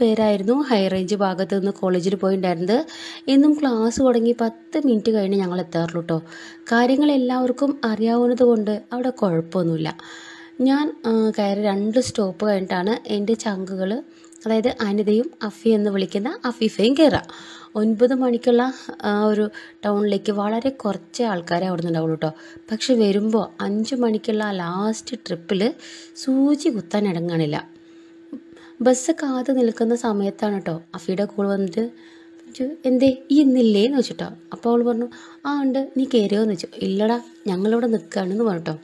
പേരായിരുന്നു high range ഭാഗത്ത് നിന്ന് കോളേജിൽ ഉണ്ടായിരുന്നത് എന്നും ക്ലാസ് തുടങ്ങി പത്ത് മിനിറ്റ് കഴിഞ്ഞ് ഞങ്ങൾ എത്താറുള്ളൂ കേട്ടോ കാര്യങ്ങൾ എല്ലാവർക്കും അറിയാവുന്നത് കൊണ്ട് അവിടെ കുഴപ്പമൊന്നുമില്ല ഞാൻ കയറി രണ്ട് സ്റ്റോപ്പ് കഴിഞ്ഞിട്ടാണ് എൻ്റെ ചങ്കുകൾ അതായത് അനിതയും അഫി എന്ന് വിളിക്കുന്ന അഫീഫയും കയറാം ഒൻപത് മണിക്കുള്ള ഒരു ടൗണിലേക്ക് വളരെ കുറച്ച് ആൾക്കാരെ അവിടെ നിന്നുണ്ടാവുള്ളൂ കേട്ടോ പക്ഷെ വരുമ്പോൾ അഞ്ച് മണിക്കുള്ള ലാസ്റ്റ് ട്രിപ്പിൽ സൂചി കുത്താൻ ഇടങ്ങാനില്ല ബസ് കാത്ത് നിൽക്കുന്ന സമയത്താണ് കേട്ടോ അഫിയുടെ കൂൾ വന്നിട്ട് എന്തേ ഈ ഇന്നില്ലേ എന്ന് വെച്ചിട്ടോ അപ്പോൾ അവൾ പറഞ്ഞു ആ ഉണ്ട് നീ കയറിയോ എന്ന് വെച്ചു ഇല്ലടാ ഞങ്ങളിവിടെ നിൽക്കുകയാണെന്ന് പറഞ്ഞിട്ടോ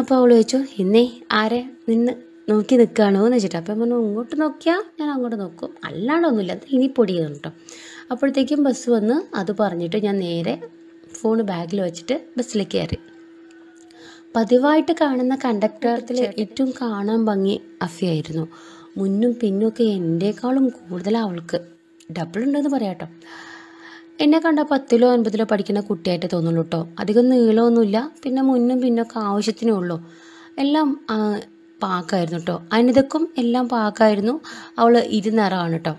അപ്പോൾ അവൾ ചോദിച്ചു ഇന്നേ ആരെ നിന്ന് നോക്കി നിൽക്കുകയാണോ എന്ന് വെച്ചിട്ട് അപ്പം പറഞ്ഞു ഇങ്ങോട്ട് നോക്കിയാൽ ഞാൻ അങ്ങോട്ട് നോക്കും അല്ലാണ്ടൊന്നുമില്ല അത് ഇനി പൊടിയാണ് കേട്ടോ അപ്പോഴത്തേക്കും ബസ് വന്ന് അത് പറഞ്ഞിട്ട് ഞാൻ നേരെ ഫോൺ ബാഗിൽ വെച്ചിട്ട് ബസ്സിലേക്ക് കയറി പതിവായിട്ട് കാണുന്ന കണ്ടക്ടറത്തിൽ ഏറ്റവും കാണാൻ ഭംഗി അഫിയായിരുന്നു മുന്നും പിന്നൊക്കെ എൻ്റെക്കാളും കൂടുതൽ അവൾക്ക് ഡബിൾ ഉണ്ടെന്ന് പറയാട്ടോ എന്നെ കണ്ട പത്തിലോ അൻപതിലോ പഠിക്കുന്ന കുട്ടിയായിട്ട് തോന്നുള്ളൂ കേട്ടോ അധികം നീളമൊന്നുമില്ല പിന്നെ മുന്നും പിന്നൊക്കെ ആവശ്യത്തിനേ ഉള്ളൂ എല്ലാം പാക്കായിരുന്നു കേട്ടോ അനിതക്കും എല്ലാം പാക്കായിരുന്നു അവൾ ഇരുന്നറാണ് കേട്ടോ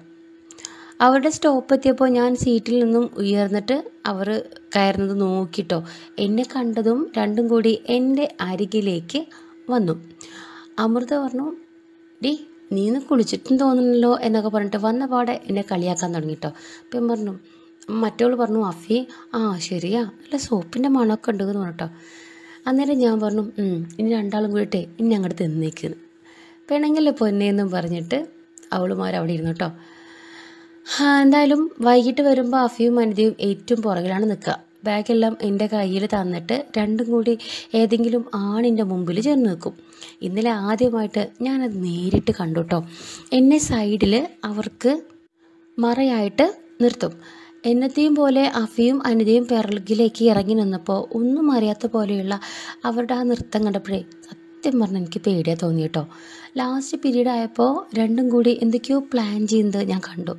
അവരുടെ സ്റ്റോപ്പ് എത്തിയപ്പോൾ ഞാൻ സീറ്റിൽ നിന്നും ഉയർന്നിട്ട് അവർ കയറുന്നത് നോക്കിട്ടോ എന്നെ കണ്ടതും രണ്ടും കൂടി എൻ്റെ അരികിലേക്ക് വന്നു അമൃത പറഞ്ഞു ഡി നീ നിന്ന് കുളിച്ചിട്ടും തോന്നുന്നല്ലോ എന്നൊക്കെ പറഞ്ഞിട്ട് വന്ന പാടെ എന്നെ കളിയാക്കാൻ തുടങ്ങിട്ടോ അപ്പം പറഞ്ഞു മറ്റോൾ പറഞ്ഞു അഫി ആ ശരിയാ അല്ല സോപ്പിൻ്റെ മണമൊക്കെ എന്ന് പറഞ്ഞിട്ടോ അന്നേരം ഞാൻ പറഞ്ഞു ഇനി രണ്ടാളും കൂടിയിട്ടേ ഇനി അങ്ങോട്ട് തിന്നേക്കുന്നു പെണങ്ങല്ലേ പൊന്നേന്നും പറഞ്ഞിട്ട് അവളുമാർ അവിടെ ഇരുന്നു കേട്ടോ എന്തായാലും വൈകിട്ട് വരുമ്പോൾ അഫിയും അനിതയും ഏറ്റവും പുറകിലാണ് നിൽക്കുക ബാഗെല്ലാം എൻ്റെ കയ്യിൽ തന്നിട്ട് രണ്ടും കൂടി ഏതെങ്കിലും ആണിൻ്റെ മുമ്പിൽ ചെന്ന് നിൽക്കും ഇന്നലെ ആദ്യമായിട്ട് ഞാനത് നേരിട്ട് കണ്ടു കേട്ടോ എന്നെ സൈഡിൽ അവർക്ക് മറയായിട്ട് നിർത്തും എന്നത്തെയും പോലെ അഫിയും അനിതയും പിറകിലേക്ക് ഇറങ്ങി നിന്നപ്പോൾ ഒന്നും അറിയാത്ത പോലെയുള്ള അവരുടെ ആ നൃത്തം കണ്ടപ്പോഴേ സത്യം പറഞ്ഞാൽ എനിക്ക് പേടിയാ തോന്നി കേട്ടോ ലാസ്റ്റ് പീരീഡ് ആയപ്പോൾ രണ്ടും കൂടി എന്തൊക്കെയോ പ്ലാൻ ചെയ്യുന്നത് ഞാൻ കണ്ടു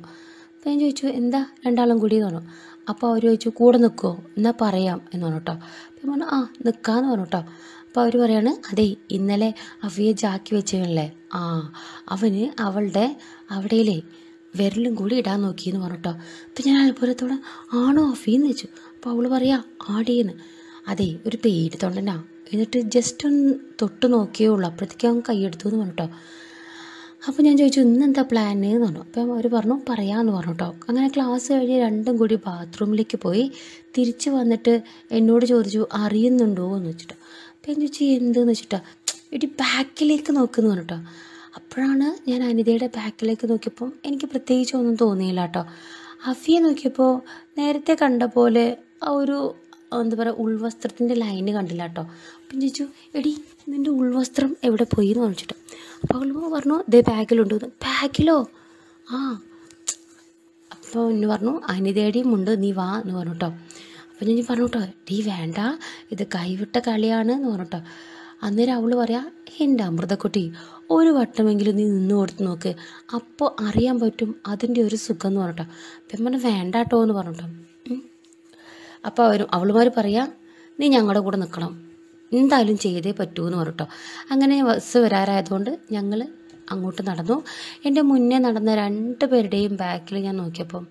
അപ്പോൾ ഞാൻ ചോദിച്ചു എന്താ രണ്ടാളും കൂടി എന്ന് പറഞ്ഞു അപ്പോൾ അവർ ചോദിച്ചു കൂടെ നിൽക്കുമോ എന്നാൽ പറയാം എന്ന് പറഞ്ഞു കേട്ടോ അപ്പം പറഞ്ഞു ആ നിൽക്കാമെന്ന് പറഞ്ഞു കേട്ടോ അപ്പോൾ അവർ പറയാണ് അതെ ഇന്നലെ അവിയെ ജാക്കി വെച്ചേ ആ അവന് അവളുടെ അവിടെയിലെ വിരലും കൂടി ഇടാൻ നോക്കി എന്ന് പറഞ്ഞു കേട്ടോ അപ്പം ഞാൻ അത്ഭുതത്തോടെ ആണോ അഫീന്ന് വെച്ചു അപ്പോൾ അവൾ പറയാ ആടിയെന്ന് അതെ ഒരു തൊണ്ടനാ എന്നിട്ട് ജസ്റ്റ് ഒന്ന് തൊട്ട് നോക്കിയേ ഉള്ളൂ അപ്പോഴത്തേക്കും അവൻ കൈയെടുത്തു എന്ന് പറഞ്ഞു കേട്ടോ അപ്പോൾ ഞാൻ ചോദിച്ചു ഇന്നെന്താ പ്ലാൻ എന്ന് പറഞ്ഞു അപ്പം അവർ പറഞ്ഞു പറയാമെന്ന് പറഞ്ഞു കേട്ടോ അങ്ങനെ ക്ലാസ് കഴിഞ്ഞ് രണ്ടും കൂടി ബാത്റൂമിലേക്ക് പോയി തിരിച്ച് വന്നിട്ട് എന്നോട് ചോദിച്ചു അറിയുന്നുണ്ടോ എന്ന് വെച്ചിട്ടോ അപ്പം ഞാൻ ചോദിച്ചു എന്തെന്ന് വെച്ചിട്ടോ ഇടി ബാക്കിലേക്ക് നോക്കുന്നു പറഞ്ഞിട്ടോ അപ്പോഴാണ് ഞാൻ അനിതയുടെ ബാക്കിലേക്ക് നോക്കിയപ്പോൾ എനിക്ക് പ്രത്യേകിച്ച് ഒന്നും തോന്നിയില്ല കേട്ടോ അഫിയെ നോക്കിയപ്പോൾ നേരത്തെ കണ്ട പോലെ ആ ഒരു എന്താ പറയുക ഉൾവസ്ത്രത്തിൻ്റെ ലൈന് കണ്ടില്ല കേട്ടോ അപ്പം ചോദിച്ചു എടി നിൻ്റെ ഉൾവസ്ത്രം എവിടെ പോയി എന്ന് ചോദിച്ചിട്ട് അപ്പോൾ അവൾ പറഞ്ഞു ദേ ബാഗിലുണ്ട് ബാഗിലോ ആ അപ്പോൾ എന്നു പറഞ്ഞു അനിതയുടെയും ഉണ്ട് നീ വാ എന്ന് പറഞ്ഞു കേട്ടോ അപ്പോൾ ഞാൻ പറഞ്ഞു കേട്ടോ ഡീ വേണ്ട ഇത് കൈവിട്ട കളിയാണ് എന്ന് പറഞ്ഞു കേട്ടോ അന്നേരം അവൾ പറയാ എൻ്റെ അമൃതക്കുട്ടി ഒരു വട്ടമെങ്കിലും നീ നിന്ന് കൊടുത്ത് നോക്ക് അപ്പോൾ അറിയാൻ പറ്റും അതിൻ്റെ ഒരു സുഖം എന്ന് കേട്ടോ അപ്പം പറഞ്ഞു വേണ്ട കേട്ടോ എന്ന് കേട്ടോ അപ്പോൾ അവർ അവളുമാർ പറയാം നീ ഞങ്ങളുടെ കൂടെ നിൽക്കണം എന്തായാലും ചെയ്തേ പറ്റൂ എന്ന് പറഞ്ഞിട്ടോ അങ്ങനെ ബസ് വരാറായതുകൊണ്ട് ഞങ്ങൾ അങ്ങോട്ട് നടന്നു എൻ്റെ മുന്നേ നടന്ന രണ്ട് പേരുടെയും ബാക്കിൽ ഞാൻ നോക്കിയപ്പം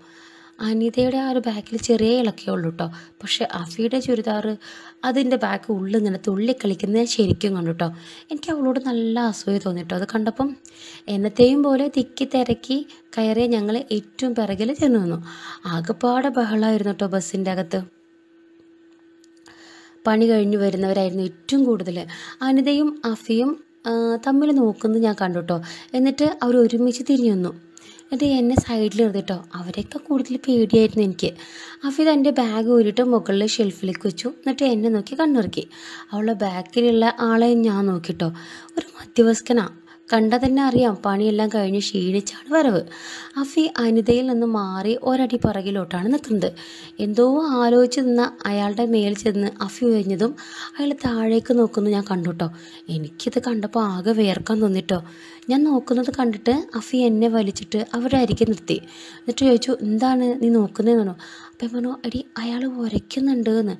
അനിതയുടെ ആ ഒരു ബാക്കിൽ ചെറിയ ഇളക്കേ ഉള്ളൂ കേട്ടോ പക്ഷേ അഫിയുടെ ചുരിദാർ അതിൻ്റെ ബാക്ക് ഉള്ളിങ്ങനെ തുള്ളി കളിക്കുന്നത് ശരിക്കും കണ്ടു കേട്ടോ എനിക്ക് അവളോട് നല്ല അസൂയ തോന്നി അത് കണ്ടപ്പം എന്നത്തെയും പോലെ തിക്കി തിരക്കി കയറിയ ഞങ്ങൾ ഏറ്റവും പിറകിൽ ചെന്നു നിന്നു ആകെപ്പാടെ ബഹളമായിരുന്നു കേട്ടോ ബസ്സിൻ്റെ അകത്ത് പണി കഴിഞ്ഞ് വരുന്നവരായിരുന്നു ഏറ്റവും കൂടുതൽ അനിതയും അഫിയും തമ്മിൽ നോക്കുന്നത് ഞാൻ കണ്ടു കേട്ടോ എന്നിട്ട് അവർ ഒരുമിച്ച് തിരിഞ്ഞു വന്നു എന്നിട്ട് എന്നെ സൈഡിൽ നിർത്തിട്ടോ അവരെയൊക്കെ കൂടുതൽ പേടിയായിരുന്നു എനിക്ക് അഫി തൻ്റെ ബാഗ് ഊരിട്ട് മുകളിലെ ഷെൽഫിലേക്ക് വെച്ചു എന്നിട്ട് എന്നെ നോക്കി കണ്ണിറക്കി അവളുടെ ബാക്കിലുള്ള ആളെ ഞാൻ നോക്കിട്ടോ ഒരു മധ്യവസ്കനാണ് കണ്ട തന്നെ അറിയാം പണിയെല്ലാം കഴിഞ്ഞ് ക്ഷീണിച്ചാണ് വരവ് അഫി അനിതയിൽ നിന്ന് മാറി ഒരടി പറകിലോട്ടാണ് നിൽക്കുന്നത് എന്തോ ആലോചിച്ച് നിന്ന അയാളുടെ മേൽ ചെന്ന് അഫി ഒഴിഞ്ഞതും അയാൾ താഴേക്ക് നോക്കുന്നു ഞാൻ കണ്ടുട്ടോ എനിക്കിത് കണ്ടപ്പോൾ ആകെ വേർക്കാൻ തോന്നിട്ടോ ഞാൻ നോക്കുന്നത് കണ്ടിട്ട് അഫി എന്നെ വലിച്ചിട്ട് അവരുടെ അരികെ നിർത്തി എന്നിട്ട് ചോദിച്ചു എന്താണ് നീ നോക്കുന്നതെന്ന് പറഞ്ഞു അപ്പം പറഞ്ഞു അടി അയാൾ ഉരയ്ക്കുന്നുണ്ട് എന്ന്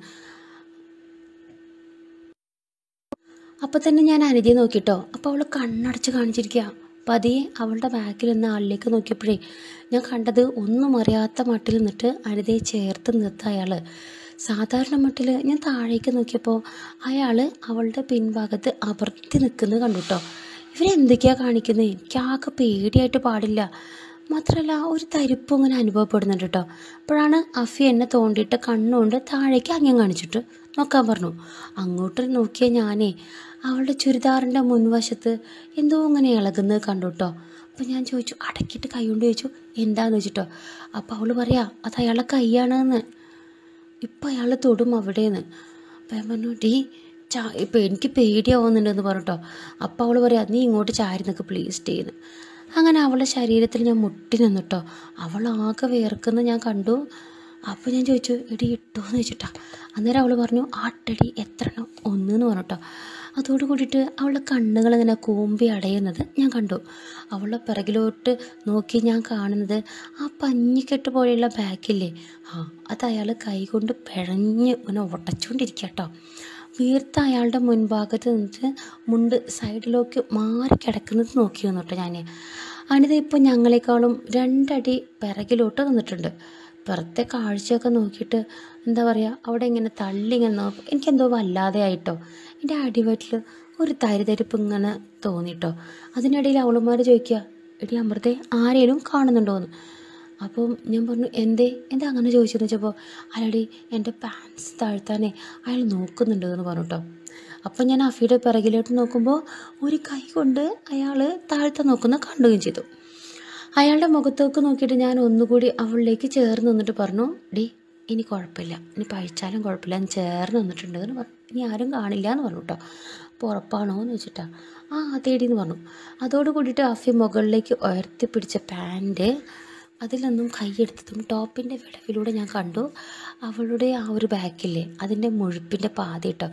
അപ്പോൾ തന്നെ ഞാൻ അനിതയെ നോക്കിട്ടോ അപ്പോൾ അവൾ കണ്ണടച്ച് കാണിച്ചിരിക്കുക പതിയെ അവളുടെ ബാക്കിൽ നിന്ന് ആളിലേക്ക് നോക്കിയപ്പോഴേ ഞാൻ കണ്ടത് ഒന്നും അറിയാത്ത മട്ടിൽ നിന്നിട്ട് അനിതയെ ചേർത്ത് നിർത്ത അയാൾ സാധാരണ മട്ടിൽ ഞാൻ താഴേക്ക് നോക്കിയപ്പോൾ അയാൾ അവളുടെ പിൻഭാഗത്ത് അമർത്തി നിൽക്കുന്നത് കണ്ടു കേട്ടോ ഇവരെന്തൊക്കെയാണ് കാണിക്കുന്നത് എനിക്കാകെ പേടിയായിട്ട് പാടില്ല മാത്രമല്ല ഒരു തരിപ്പ് ഇങ്ങനെ അനുഭവപ്പെടുന്നുണ്ട് കേട്ടോ അപ്പോഴാണ് അഫി എന്നെ തോണ്ടിയിട്ട് കണ്ണുകൊണ്ട് താഴേക്ക് അങ്ങനെ കാണിച്ചിട്ട് നോക്കാൻ പറഞ്ഞു അങ്ങോട്ട് നോക്കിയ ഞാനേ അവളുടെ ചുരിദാറിൻ്റെ മുൻവശത്ത് എന്തോ ഇങ്ങനെ ഇളകുന്നത് കണ്ടു കേട്ടോ അപ്പോൾ ഞാൻ ചോദിച്ചു അടക്കിയിട്ട് കൈ കൊണ്ട് ചോദിച്ചു എന്താന്ന് വെച്ചിട്ടോ അപ്പോൾ അവൾ പറയാ അത് അയാളെ കൈയാണെന്ന് ഇപ്പം അയാൾ തൊടും അവിടെയെന്ന് അപ്പം ഞാൻ പറഞ്ഞു ഡീ ചാ ഇപ്പം എനിക്ക് പേടിയാവുന്നുണ്ടെന്ന് പറഞ്ഞിട്ടോ അപ്പോൾ അവൾ പറയാം നീ ഇങ്ങോട്ട് ചാരി നിൽക്ക് പ്ലീസ് ചെയ്യുന്നു അങ്ങനെ അവളുടെ ശരീരത്തിൽ ഞാൻ മുട്ടി നിന്നിട്ടോ അവൾ ആകെ വിയർക്കുന്ന ഞാൻ കണ്ടു അപ്പോൾ ഞാൻ ചോദിച്ചു എടി ഇട്ടോന്ന് ചോദിച്ചിട്ടാ അന്നേരം അവൾ പറഞ്ഞു ആട്ടടി എത്രണം ഒന്ന് എന്ന് പറഞ്ഞിട്ടോ അതോട് കൂടിയിട്ട് അവളുടെ കണ്ണുകൾ ഇങ്ങനെ കൂമ്പി അടയുന്നത് ഞാൻ കണ്ടു അവളുടെ പിറകിലോട്ട് നോക്കി ഞാൻ കാണുന്നത് ആ പഞ്ഞിക്കെട്ട് പോലെയുള്ള ബാഗില്ലേ ആ അത് അയാൾ കൈകൊണ്ട് പിഴഞ്ഞ് ഇങ്ങനെ ഉടച്ചുകൊണ്ടിരിക്കുക കേട്ടോ വീർത്ത അയാളുടെ മുൻഭാഗത്ത് നിന്നിട്ട് മുണ്ട് സൈഡിലേക്ക് മാറി കിടക്കുന്നത് നോക്കി വന്നിട്ട് ഞാൻ അനിത ഇപ്പോൾ ഞങ്ങളെക്കാളും രണ്ടടി പിറകിലോട്ട് നിന്നിട്ടുണ്ട് പുറത്തെ കാഴ്ചയൊക്കെ നോക്കിയിട്ട് എന്താ പറയുക അവിടെ ഇങ്ങനെ തള്ളി ഇങ്ങനെ നോക്കും എനിക്കെന്തോ വല്ലാതെ ആയിട്ടോ എൻ്റെ അടിവയറ്റിൽ ഒരു തരിതരിപ്പ് ഇങ്ങനെ തോന്നിട്ടോ അതിനിടയിൽ അവളുമാർ ചോദിക്കുക എടി അമൃതേ ആരേലും എന്ന് അപ്പം ഞാൻ പറഞ്ഞു എന്തേ എന്താ അങ്ങനെ ചോദിച്ചതെന്ന് വെച്ചപ്പോൾ അല്ലടി എൻ്റെ പാൻസ് താഴ്ത്താനേ അയാൾ നോക്കുന്നുണ്ട് എന്ന് പറഞ്ഞു കേട്ടോ അപ്പം ഞാൻ അഫിയുടെ പിറകിലോട്ട് നോക്കുമ്പോൾ ഒരു കൈ കൊണ്ട് അയാൾ താഴ്ത്താൻ നോക്കുന്ന കണ്ടുകയും ചെയ്തു അയാളുടെ മുഖത്തേക്ക് നോക്കിയിട്ട് ഞാൻ ഒന്നുകൂടി അവളിലേക്ക് ചേർന്ന് നിന്നിട്ട് പറഞ്ഞു ഡി ഇനി കുഴപ്പമില്ല ഇനി പഴിച്ചാലും കുഴപ്പമില്ല ഞാൻ ചേർന്ന് നിന്നിട്ടുണ്ട് എന്ന് പറഞ്ഞു ഇനി ആരും കാണില്ല എന്ന് പറഞ്ഞു കേട്ടോ അപ്പോൾ ഉറപ്പാണോ എന്ന് വെച്ചിട്ടാ ആ തേടി എന്ന് പറഞ്ഞു അതോട് അഫി മുകളിലേക്ക് ഉയർത്തി പിടിച്ച പാൻറ്റ് അതിലൊന്നും കൈയെടുത്തതും ടോപ്പിൻ്റെ വിടവിലൂടെ ഞാൻ കണ്ടു അവളുടെ ആ ഒരു ബാക്കില്ലേ അതിൻ്റെ മുഴുപ്പിൻ്റെ പാതി കേട്ടോ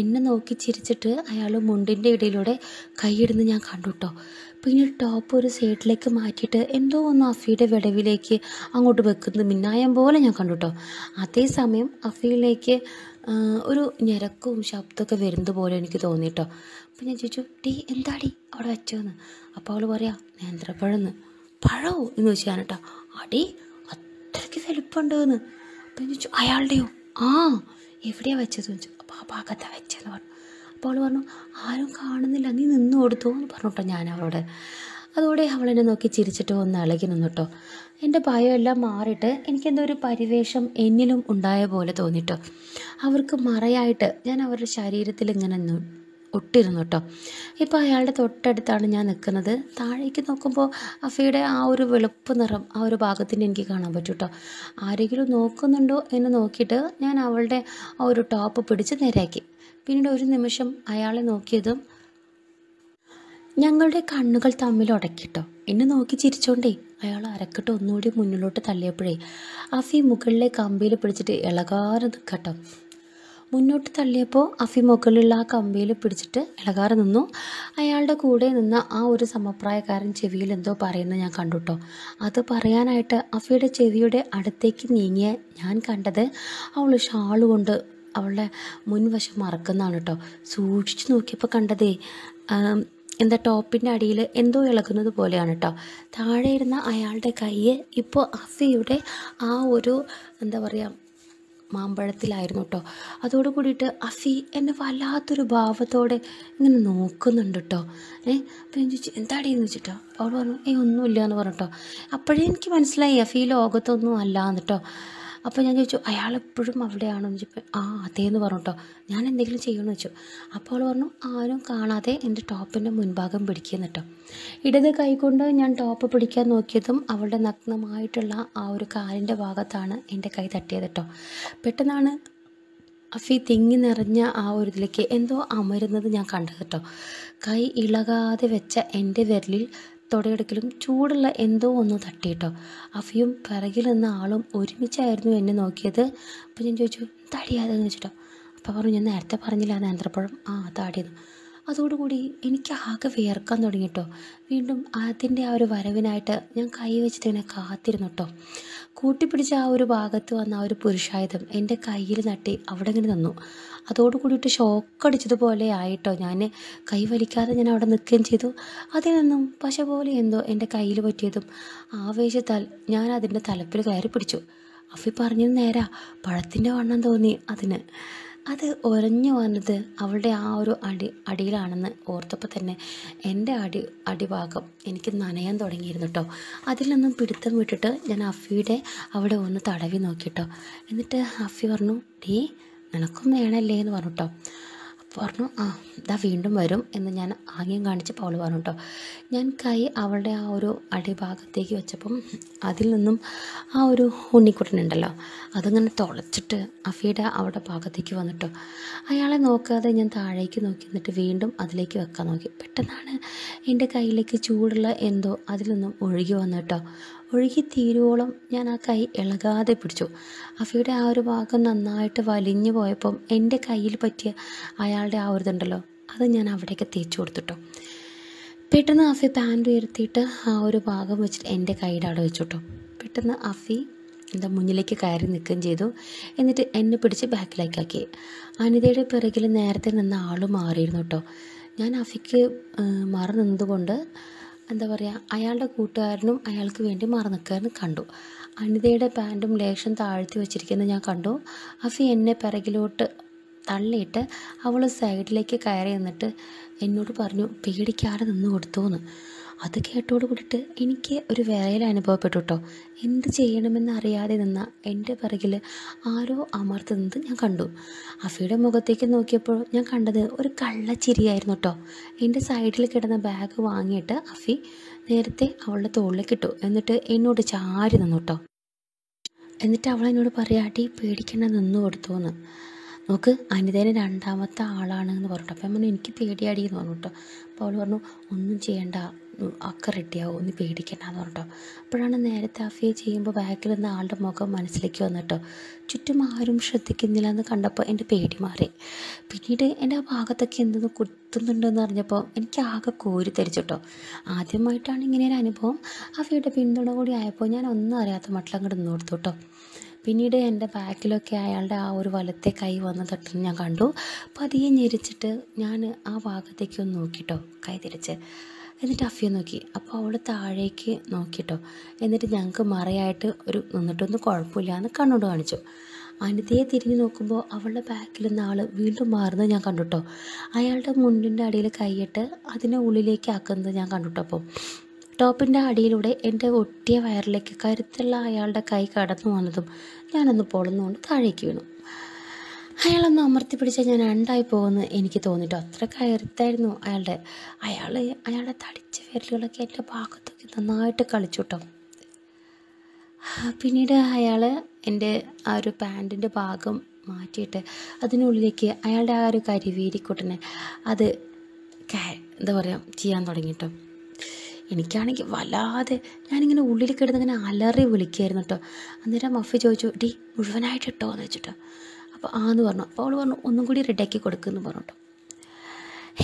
എന്നെ നോക്കി ചിരിച്ചിട്ട് അയാൾ മുണ്ടിൻ്റെ ഇടയിലൂടെ കൈയിടുന്നത് ഞാൻ കണ്ടു കേട്ടോ പിന്നെ ടോപ്പ് ഒരു സൈഡിലേക്ക് മാറ്റിയിട്ട് എന്തോ ഒന്ന് അഫിയുടെ വിടവിലേക്ക് അങ്ങോട്ട് വെക്കുന്നത് മിന്നായം പോലെ ഞാൻ കണ്ടു കേട്ടോ അതേസമയം അഫിയിലേക്ക് ഒരു ഞരക്കും ശബ്ദമൊക്കെ വരുന്നത് പോലെ എനിക്ക് തോന്നി അപ്പം ഞാൻ ചോദിച്ചു ടീ എന്താടി അവിടെ വെച്ചോന്ന് അപ്പോൾ അവൾ പറയാം നേന്ത്രപ്പഴമെന്ന് പഴവും എന്ന് ചോദിച്ചു ഞാൻ കേട്ടോ അടി അത്രയ്ക്ക് വലിപ്പമുണ്ട് എന്ന് അപ്പം ചോദിച്ചു അയാളുടെയോ ആ എവിടെയാണ് വെച്ചത് ചോദിച്ചു അപ്പം ആ ഭാഗത്താണ് വെച്ചതെന്ന് പറഞ്ഞു അപ്പോൾ അവൾ പറഞ്ഞു ആരും കാണുന്നില്ല നീ നിന്ന് കൊടുത്തോ എന്ന് പറഞ്ഞു കേട്ടോ ഞാൻ അവളോട് അതോടെ അവളെന്നെ നോക്കി ചിരിച്ചിട്ട് ഒന്ന് ഇളകി നിന്നു കേട്ടോ എൻ്റെ ഭയമെല്ലാം മാറിയിട്ട് എനിക്കെന്തോ ഒരു പരിവേഷം എന്നിലും ഉണ്ടായ പോലെ തോന്നിട്ടോ അവർക്ക് മറയായിട്ട് ഞാൻ അവരുടെ ശരീരത്തിൽ ഇങ്ങനെ ഒട്ടിരുന്നു കേട്ടോ ഇപ്പോൾ അയാളുടെ തൊട്ടടുത്താണ് ഞാൻ നിൽക്കുന്നത് താഴേക്ക് നോക്കുമ്പോൾ അഫയുടെ ആ ഒരു വെളുപ്പ് നിറം ആ ഒരു ഭാഗത്തിൻ്റെ എനിക്ക് കാണാൻ പറ്റും കേട്ടോ ആരെങ്കിലും നോക്കുന്നുണ്ടോ എന്ന് നോക്കിയിട്ട് ഞാൻ അവളുടെ ആ ഒരു ടോപ്പ് പിടിച്ച് നേരാക്കി പിന്നീട് ഒരു നിമിഷം അയാളെ നോക്കിയതും ഞങ്ങളുടെ കണ്ണുകൾ തമ്മിൽ ഉടക്കിട്ടോ എന്നെ നോക്കി ചിരിച്ചോണ്ടേ അയാൾ അരക്കിട്ട് ഒന്നുകൂടി മുന്നിലോട്ട് തള്ളിയപ്പോഴേ അഫി മുകളിലെ കമ്പിയിൽ പിടിച്ചിട്ട് ഇളകാറ് നിൽക്കട്ടോ മുന്നോട്ട് തള്ളിയപ്പോൾ അഫി മുകളിലുള്ള ആ കമ്പിയിൽ പിടിച്ചിട്ട് ഇളകാറ് നിന്നു അയാളുടെ കൂടെ നിന്ന ആ ഒരു സമപ്രായക്കാരൻ ചെവിയിൽ എന്തോ പറയുന്നത് ഞാൻ കണ്ടുട്ടോ അത് പറയാനായിട്ട് അഫിയുടെ ചെവിയുടെ അടുത്തേക്ക് നീങ്ങിയ ഞാൻ കണ്ടത് അവൾ ഷാൾ കൊണ്ട് അവളുടെ മുൻവശം മറക്കുന്നതാണ് കേട്ടോ സൂക്ഷിച്ച് നോക്കിയപ്പോൾ കണ്ടതേ എന്താ ടോപ്പിൻ്റെ അടിയിൽ എന്തോ ഇളകുന്നത് പോലെയാണ് കേട്ടോ താഴെ ഇരുന്ന അയാളുടെ കൈ ഇപ്പോൾ അഫിയുടെ ആ ഒരു എന്താ പറയുക മാമ്പഴത്തിലായിരുന്നു കേട്ടോ അതോട് കൂടിയിട്ട് അഫി എന്നെ വല്ലാത്തൊരു ഭാവത്തോടെ ഇങ്ങനെ നോക്കുന്നുണ്ട് കേട്ടോ ഏഹ് അപ്പം ഞാൻ ചോദിച്ചു എന്താടേന്ന് വെച്ചിട്ടോ അവൾ പറഞ്ഞു ഏ ഒന്നുമില്ല എന്ന് പറഞ്ഞിട്ടോ അപ്പോഴേ എനിക്ക് മനസ്സിലായി അഫി ലോകത്തൊന്നും അല്ല എന്നിട്ടോ അപ്പോൾ ഞാൻ ചോദിച്ചു അയാൾ എപ്പോഴും അവിടെയാണോ എന്ന് ചോദിച്ചപ്പോൾ ആ അതേന്ന് പറഞ്ഞു കേട്ടോ ഞാൻ എന്തെങ്കിലും ചെയ്യുമെന്ന് വെച്ചു അപ്പോൾ അവൾ പറഞ്ഞു ആരും കാണാതെ എൻ്റെ ടോപ്പിൻ്റെ മുൻഭാഗം പിടിക്കുന്നു കേട്ടോ ഇടത് കൈകൊണ്ട് ഞാൻ ടോപ്പ് പിടിക്കാൻ നോക്കിയതും അവളുടെ നഗ്നമായിട്ടുള്ള ആ ഒരു കാലിൻ്റെ ഭാഗത്താണ് എൻ്റെ കൈ തട്ടിയത് കേട്ടോ പെട്ടെന്നാണ് അഫി തിങ്ങി നിറഞ്ഞ ആ ഒരു ഇതിലേക്ക് എന്തോ അമരുന്നത് ഞാൻ കണ്ടു കേട്ടോ കൈ ഇളകാതെ വെച്ച എൻ്റെ വിരലിൽ തൊടയെടുക്കലും ചൂടുള്ള എന്തോ ഒന്ന് തട്ടിയിട്ടോ അഫിയും പിറകിൽ നിന്ന ആളും ഒരുമിച്ചായിരുന്നു എന്നെ നോക്കിയത് അപ്പം ഞാൻ ചോദിച്ചു തടിയാതെന്ന് വെച്ചിട്ടോ അപ്പോൾ പറഞ്ഞു ഞാൻ നേരത്തെ പറഞ്ഞില്ല നേന്ത്രപ്പഴം ആ താടിയെന്ന് അതോടുകൂടി എനിക്ക് ആകെ വിയർക്കാൻ തുടങ്ങി കേട്ടോ വീണ്ടും അതിൻ്റെ ആ ഒരു വരവിനായിട്ട് ഞാൻ കൈ വെച്ചിട്ട് ഇങ്ങനെ കാത്തിരുന്നു കേട്ടോ കൂട്ടിപ്പിടിച്ച ആ ഒരു ഭാഗത്ത് വന്ന ആ ഒരു പുരുഷായുധം എൻ്റെ കയ്യിൽ നട്ടി അവിടെ ഇങ്ങനെ നിന്നു അതോടുകൂടിയിട്ട് ഷോക്കടിച്ചതുപോലെ ആയിട്ടോ ഞാൻ കൈ വലിക്കാതെ ഞാൻ അവിടെ നിൽക്കുകയും ചെയ്തു അതിൽ നിന്നും പശ പോലെ എന്തോ എൻ്റെ കയ്യിൽ പറ്റിയതും ആവേശത്താൽ ഞാൻ അതിൻ്റെ തലപ്പിൽ കയറി പിടിച്ചു അഫി പറഞ്ഞത് നേരാ പഴത്തിൻ്റെ വണ്ണം തോന്നി അതിന് അത് ഒരഞ്ഞു വന്നത് അവളുടെ ആ ഒരു അടി അടിയിലാണെന്ന് ഓർത്തപ്പോൾ തന്നെ എൻ്റെ അടി അടിഭാഗം എനിക്ക് നനയാൻ തുടങ്ങിയിരുന്നു കേട്ടോ അതിൽ നിന്നും പിടുത്തം വിട്ടിട്ട് ഞാൻ അഫിയുടെ അവിടെ ഒന്ന് തടവി നോക്കി കേട്ടോ എന്നിട്ട് അഫി പറഞ്ഞു ഡീ നിനക്കും വേണമല്ലേ എന്ന് പറഞ്ഞു കേട്ടോ പറഞ്ഞു ആ ഇതാ വീണ്ടും വരും എന്ന് ഞാൻ ആംഗ്യം കാണിച്ച് പൗള് പറഞ്ഞു കേട്ടോ ഞാൻ കൈ അവളുടെ ആ ഒരു അടിഭാഗത്തേക്ക് വെച്ചപ്പം അതിൽ നിന്നും ആ ഒരു ഉണ്ണിക്കുട്ടനുണ്ടല്ലോ അതങ്ങനെ തുളച്ചിട്ട് അഫിയുടെ അവളുടെ ഭാഗത്തേക്ക് വന്നിട്ടോ അയാളെ നോക്കാതെ ഞാൻ താഴേക്ക് നോക്കി എന്നിട്ട് വീണ്ടും അതിലേക്ക് വെക്കാൻ നോക്കി പെട്ടെന്നാണ് എൻ്റെ കയ്യിലേക്ക് ചൂടുള്ള എന്തോ അതിൽ നിന്നും ഒഴുകി വന്നു കേട്ടോ ഒഴുകിത്തീരുവോളം ഞാൻ ആ കൈ ഇളകാതെ പിടിച്ചു അഫിയുടെ ആ ഒരു ഭാഗം നന്നായിട്ട് വലിഞ്ഞു പോയപ്പം എൻ്റെ കയ്യിൽ പറ്റിയ അയാളുടെ ആ ഒരു അത് ഞാൻ അവിടേക്ക് തേച്ചു കൊടുത്തുട്ടോ പെട്ടെന്ന് അഫി പാൻറ് ഉയർത്തിയിട്ട് ആ ഒരു ഭാഗം വെച്ചിട്ട് എൻ്റെ കൈയുടെ അവിടെ വെച്ചു പെട്ടെന്ന് അഫി എന്താ മുന്നിലേക്ക് കയറി നിൽക്കുകയും ചെയ്തു എന്നിട്ട് എന്നെ പിടിച്ച് ബാക്കിലേക്കാക്കി അനിതയുടെ പിറകിൽ നേരത്തെ നിന്ന ആൾ മാറിയിരുന്നു കേട്ടോ ഞാൻ അഫിക്ക് മാറി നിന്നതുകൊണ്ട് എന്താ പറയുക അയാളുടെ കൂട്ടുകാരനും അയാൾക്ക് വേണ്ടി മാറി നിൽക്കാനും കണ്ടു അനിതയുടെ പാൻറ്റും ലേശം താഴ്ത്തി വെച്ചിരിക്കുന്നത് ഞാൻ കണ്ടു അഫി എന്നെ പിറകിലോട്ട് തള്ളിയിട്ട് അവൾ സൈഡിലേക്ക് കയറി നിന്നിട്ട് എന്നോട് പറഞ്ഞു പേടിക്കാതെ നിന്ന് കൊടുത്തു എന്ന് അത് കേട്ടോട് കൂടിയിട്ട് എനിക്ക് ഒരു വേറെയിൽ അനുഭവപ്പെട്ടു കേട്ടോ എന്ത് ചെയ്യണമെന്ന് അറിയാതെ നിന്ന എൻ്റെ പിറകിൽ ആരോ അമർത്തുന്നത് ഞാൻ കണ്ടു അഫിയുടെ മുഖത്തേക്ക് നോക്കിയപ്പോൾ ഞാൻ കണ്ടത് ഒരു കള്ളച്ചിരിയായിരുന്നു കേട്ടോ എൻ്റെ സൈഡിൽ കിടന്ന ബാഗ് വാങ്ങിയിട്ട് അഫി നേരത്തെ അവളുടെ തോളിൽ കിട്ടു എന്നിട്ട് എന്നോട് ചാരി നിന്നു കേട്ടോ എന്നിട്ട് അവൾ എന്നോട് പറയാട്ടി പേടിക്കണ്ട നിന്ന് കൊടുത്തു എന്ന് നോക്ക് അനിതേന രണ്ടാമത്തെ ആളാണ് എന്ന് പറഞ്ഞു അപ്പോൾ എനിക്ക് പേടിയാടി എന്ന് പറഞ്ഞു കേട്ടോ അപ്പോൾ അവൾ പറഞ്ഞു ഒന്നും ചെയ്യണ്ട ഒക്കെ റെഡിയാവും ഒന്ന് പേടിക്കണ്ടെന്ന് പറഞ്ഞിട്ടോ അപ്പോഴാണ് നേരത്തെ അഫിയ ചെയ്യുമ്പോൾ ബാക്കിൽ നിന്ന് ആളുടെ മുഖം മനസ്സിലേക്ക് വന്നിട്ടോ ചുറ്റും ആരും ശ്രദ്ധിക്കുന്നില്ല എന്ന് കണ്ടപ്പോൾ എൻ്റെ പേടി മാറി പിന്നീട് എൻ്റെ ആ ഭാഗത്തൊക്കെ എന്തെന്ന് കുത്തുന്നുണ്ടെന്ന് അറിഞ്ഞപ്പോൾ എനിക്ക് ആകെ കോരി തരിച്ചിട്ടോ ആദ്യമായിട്ടാണ് ഇങ്ങനെ ഒരു അനുഭവം അഫിയുടെ പിന്തുണ കൂടി ആയപ്പോൾ ഞാൻ ഒന്നും അറിയാത്ത മട്ടിൽ അങ്ങോട്ട് നിന്ന് കൊടുത്തു കേട്ടോ പിന്നീട് എൻ്റെ ബാക്കിലൊക്കെ അയാളുടെ ആ ഒരു വലത്തെ കൈ വന്ന തട്ടിൽ ഞാൻ കണ്ടു പതിയെ ഞെരിച്ചിട്ട് ഞാൻ ആ ഭാഗത്തേക്ക് ഒന്ന് നോക്കിട്ടോ കൈ തിരിച്ച് എന്നിട്ട് അഫിയ നോക്കി അപ്പോൾ അവൾ താഴേക്ക് നോക്കിട്ടോ എന്നിട്ട് ഞങ്ങൾക്ക് മറയായിട്ട് ഒരു നിന്നിട്ടൊന്നും കുഴപ്പമില്ല എന്ന് കണ്ണോട് കാണിച്ചു അനിതയെ തിരിഞ്ഞു നോക്കുമ്പോൾ അവളുടെ ബാക്കിൽ നിന്ന് ആൾ വീണ്ടും മാറുന്നത് ഞാൻ കണ്ടുട്ടോ അയാളുടെ മുണ്ടിൻ്റെ അടിയിൽ കൈയിട്ട് അതിനെ ഉള്ളിലേക്ക് ആക്കുന്നത് ഞാൻ കണ്ടുട്ടോ അപ്പോൾ ടോപ്പിൻ്റെ അടിയിലൂടെ എൻ്റെ ഒട്ടിയ വയറിലേക്ക് കരുത്തുള്ള അയാളുടെ കൈ കടന്നു വന്നതും ഞാനൊന്ന് പൊളന്നുകൊണ്ട് താഴേക്ക് വീണു അയാളൊന്ന് അമർത്തി പിടിച്ചാൽ ഞാൻ രണ്ടായി പോകുമെന്ന് എനിക്ക് തോന്നിട്ടോ അത്ര കയറുത്തായിരുന്നു അയാളുടെ അയാൾ അയാളെ തടിച്ച വിരലുകളൊക്കെ എൻ്റെ ഭാഗത്തൊക്കെ നന്നായിട്ട് കളിച്ചു കേട്ടോ പിന്നീട് അയാൾ എൻ്റെ ആ ഒരു പാൻറ്റിൻ്റെ ഭാഗം മാറ്റിയിട്ട് അതിനുള്ളിലേക്ക് അയാളുടെ ആ ഒരു കരിവീരിക്കൂട്ടനെ അത് എന്താ പറയുക ചെയ്യാൻ തുടങ്ങിയിട്ടോ എനിക്കാണെങ്കിൽ വല്ലാതെ ഞാനിങ്ങനെ ഉള്ളിൽ കിടന്നിങ്ങനെ അലറി വിളിക്കുമായിരുന്നു കേട്ടോ അന്നേരം മഫി ചോദിച്ചു ഡി മുഴുവനായിട്ട് ഇട്ടോ എന്ന് വെച്ചിട്ടോ അപ്പോൾ ആന്ന് പറഞ്ഞു അപ്പോൾ അവൾ പറഞ്ഞു ഒന്നും കൂടി റെഡിയാക്കി കൊടുക്കുമെന്ന് പറഞ്ഞു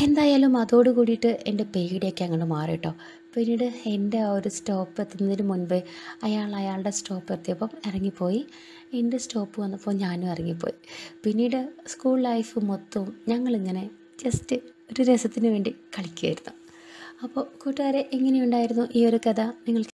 എന്തായാലും അതോട് കൂടിയിട്ട് എൻ്റെ പേടിയൊക്കെ അങ്ങോട്ട് മാറി കേട്ടോ പിന്നീട് എൻ്റെ ആ ഒരു സ്റ്റോപ്പ് എത്തുന്നതിന് മുൻപേ അയാൾ അയാളുടെ സ്റ്റോപ്പ് എത്തിയപ്പം ഇറങ്ങിപ്പോയി എൻ്റെ സ്റ്റോപ്പ് വന്നപ്പോൾ ഞാനും ഇറങ്ങിപ്പോയി പിന്നീട് സ്കൂൾ ലൈഫ് മൊത്തവും ഞങ്ങളിങ്ങനെ ജസ്റ്റ് ഒരു രസത്തിന് വേണ്ടി കളിക്കുമായിരുന്നു അപ്പോൾ കൂട്ടുകാരെ എങ്ങനെയുണ്ടായിരുന്നു ഈ ഒരു കഥ നിങ്ങൾക്ക്